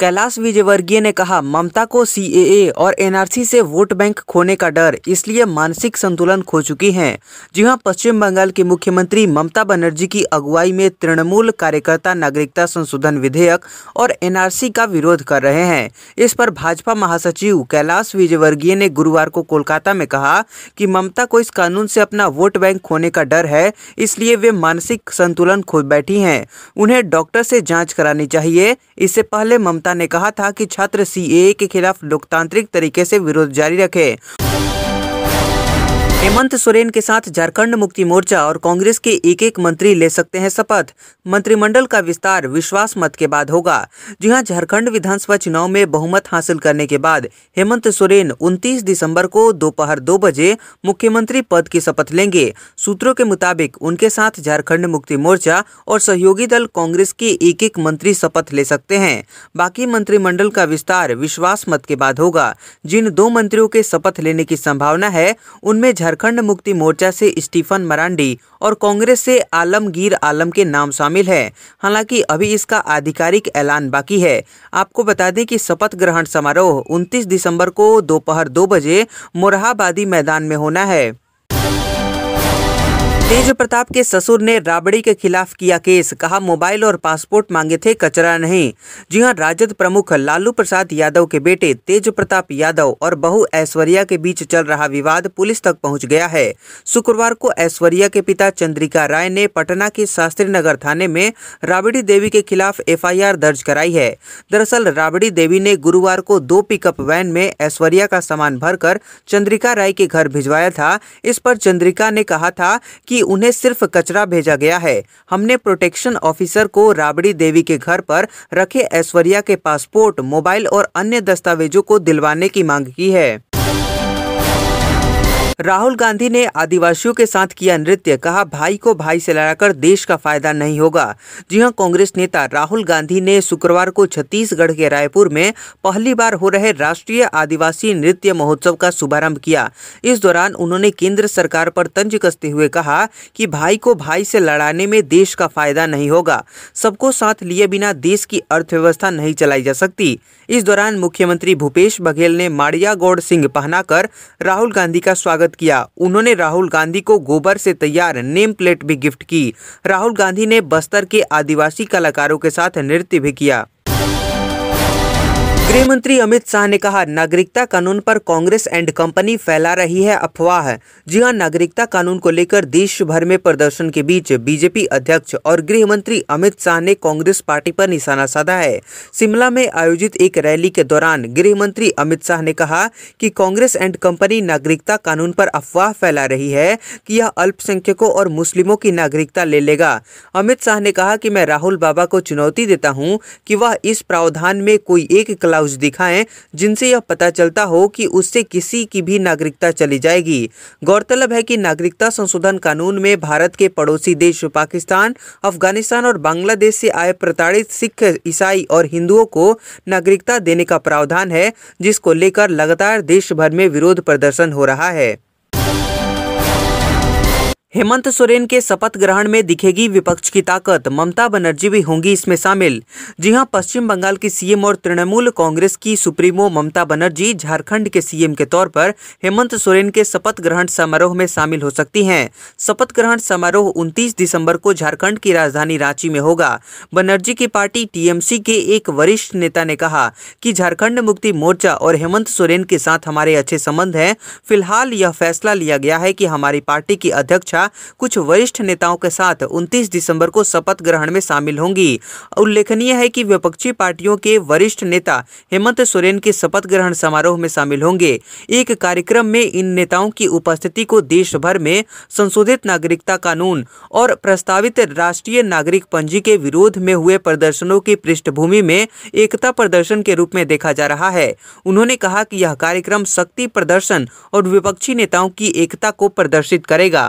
कैलाश विजयवर्गीय ने कहा ममता को सीएए और एनआरसी से वोट बैंक खोने का डर इसलिए मानसिक संतुलन खो चुकी हैं जी हाँ पश्चिम बंगाल की मुख्यमंत्री ममता बनर्जी की अगुवाई में तृणमूल कार्यकर्ता नागरिकता संशोधन विधेयक और एनआरसी का विरोध कर रहे हैं इस पर भाजपा महासचिव कैलाश विजयवर्गीय ने गुरुवार को कोलकाता में कहा कि ममता को इस कानून से अपना वोट बैंक खोने का डर है इसलिए वे मानसिक संतुलन खो बैठी हैं उन्हें डॉक्टर से जाँच करानी चाहिए इससे पहले ममता नेता ने कहा था कि छात्र सीएए के खिलाफ लोकतांत्रिक तरीके से विरोध जारी रखे हेमंत सोरेन के साथ झारखंड मुक्ति मोर्चा और कांग्रेस के एक एक मंत्री ले सकते हैं शपथ मंत्रिमंडल का विस्तार विश्वास मत के बाद होगा जी हाँ झारखंड विधानसभा चुनाव में बहुमत हासिल करने के बाद हेमंत सोरेन 29 दिसंबर को दोपहर दो, दो बजे मुख्यमंत्री पद की शपथ लेंगे सूत्रों के मुताबिक उनके साथ झारखंड मुक्ति मोर्चा और सहयोगी दल कांग्रेस के एक एक मंत्री शपथ ले सकते हैं बाकी मंत्रिमंडल का विस्तार विश्वास मत के बाद होगा जिन दो मंत्रियों के शपथ लेने की संभावना है उनमें झारखंड मुक्ति मोर्चा से स्टीफन मरांडी और कांग्रेस से आलमगीर आलम के नाम शामिल है हालांकि अभी इसका आधिकारिक ऐलान बाकी है आपको बता दें कि शपथ ग्रहण समारोह 29 दिसंबर को दोपहर दो बजे मोरहाबादी मैदान में होना है तेज प्रताप के ससुर ने राबड़ी के खिलाफ किया केस कहा मोबाइल और पासपोर्ट मांगे थे कचरा नहीं जी हां राजद प्रमुख लालू प्रसाद यादव के बेटे तेज प्रताप यादव और बहु ऐश्वर्या के बीच चल रहा विवाद पुलिस तक पहुंच गया है शुक्रवार को ऐश्वर्या के पिता चंद्रिका राय ने पटना के शास्त्री नगर थाने में राबड़ी देवी के खिलाफ एफ दर्ज कराई है दरअसल राबड़ी देवी ने गुरुवार को दो पिकअप वैन में ऐश्वर्या का सामान भर चंद्रिका राय के घर भिजवाया था इस पर चंद्रिका ने कहा था कि कि उन्हें सिर्फ कचरा भेजा गया है हमने प्रोटेक्शन ऑफिसर को राबड़ी देवी के घर पर रखे ऐश्वर्या के पासपोर्ट मोबाइल और अन्य दस्तावेजों को दिलवाने की मांग की है राहुल गांधी ने आदिवासियों के साथ किया नृत्य कहा भाई को भाई से लड़ाकर देश का फायदा नहीं होगा जी हां कांग्रेस नेता राहुल गांधी ने शुक्रवार को छत्तीसगढ़ के रायपुर में पहली बार हो रहे राष्ट्रीय आदिवासी नृत्य महोत्सव का शुभारंभ किया इस दौरान उन्होंने केंद्र सरकार पर तंज कसते हुए कहा कि भाई को भाई से लड़ाने में देश का फायदा नहीं होगा सबको साथ लिए बिना देश की अर्थव्यवस्था नहीं चलाई जा सकती इस दौरान मुख्यमंत्री भूपेश बघेल ने माड़िया गौड़ सिंह पहनाकर राहुल गांधी का स्वागत स्वागत किया उन्होंने राहुल गांधी को गोबर से तैयार नेम प्लेट भी गिफ्ट की राहुल गांधी ने बस्तर के आदिवासी कलाकारों के साथ नृत्य भी किया गृह मंत्री अमित शाह ने कहा नागरिकता कानून पर कांग्रेस एंड कंपनी फैला रही है अफवाह जी हां नागरिकता कानून को लेकर देश भर में प्रदर्शन के बीच बीजेपी अध्यक्ष और गृह मंत्री अमित शाह ने कांग्रेस पार्टी पर निशाना साधा है शिमला में आयोजित एक रैली के दौरान गृह मंत्री अमित शाह ने कहा कि कांग्रेस एंड कंपनी नागरिकता कानून पर अफवाह फैला रही है कि यह अल्पसंख्यकों और मुस्लिमों की नागरिकता ले लेगा अमित शाह ने कहा कि मैं राहुल बाबा को चुनौती देता हूँ कि वह इस प्रावधान में कोई एक क्लास क्लाउज दिखाएं जिनसे यह पता चलता हो कि उससे किसी की भी नागरिकता चली जाएगी गौरतलब है कि नागरिकता संशोधन कानून में भारत के पड़ोसी देश पाकिस्तान अफगानिस्तान और बांग्लादेश से आए प्रताड़ित सिख ईसाई और हिंदुओं को नागरिकता देने का प्रावधान है जिसको लेकर लगातार देश भर में विरोध प्रदर्शन हो रहा है हेमंत सोरेन के शपथ ग्रहण में दिखेगी विपक्ष की ताकत ममता बनर्जी भी होंगी इसमें शामिल जी हां पश्चिम बंगाल की सीएम और तृणमूल कांग्रेस की सुप्रीमो ममता बनर्जी झारखंड के सीएम के तौर पर हेमंत सोरेन के शपथ ग्रहण समारोह में शामिल हो सकती हैं शपथ ग्रहण समारोह 29 दिसंबर को झारखंड की राजधानी रांची में होगा बनर्जी की पार्टी टीएमसी के एक वरिष्ठ नेता ने कहा की झारखण्ड मुक्ति मोर्चा और हेमंत सोरेन के साथ हमारे अच्छे संबंध है फिलहाल यह फैसला लिया गया है की हमारी पार्टी की अध्यक्षा द्वारा कुछ वरिष्ठ नेताओं के साथ 29 दिसंबर को शपथ ग्रहण में शामिल होंगी उल्लेखनीय है कि विपक्षी पार्टियों के वरिष्ठ नेता हेमंत सोरेन के शपथ ग्रहण समारोह में शामिल होंगे एक कार्यक्रम में इन नेताओं की उपस्थिति को देश भर में संशोधित नागरिकता कानून और प्रस्तावित राष्ट्रीय नागरिक पंजी के विरोध में हुए प्रदर्शनों की पृष्ठभूमि में एकता प्रदर्शन के रूप में देखा जा रहा है उन्होंने कहा कि यह कार्यक्रम शक्ति प्रदर्शन और विपक्षी नेताओं की एकता को प्रदर्शित करेगा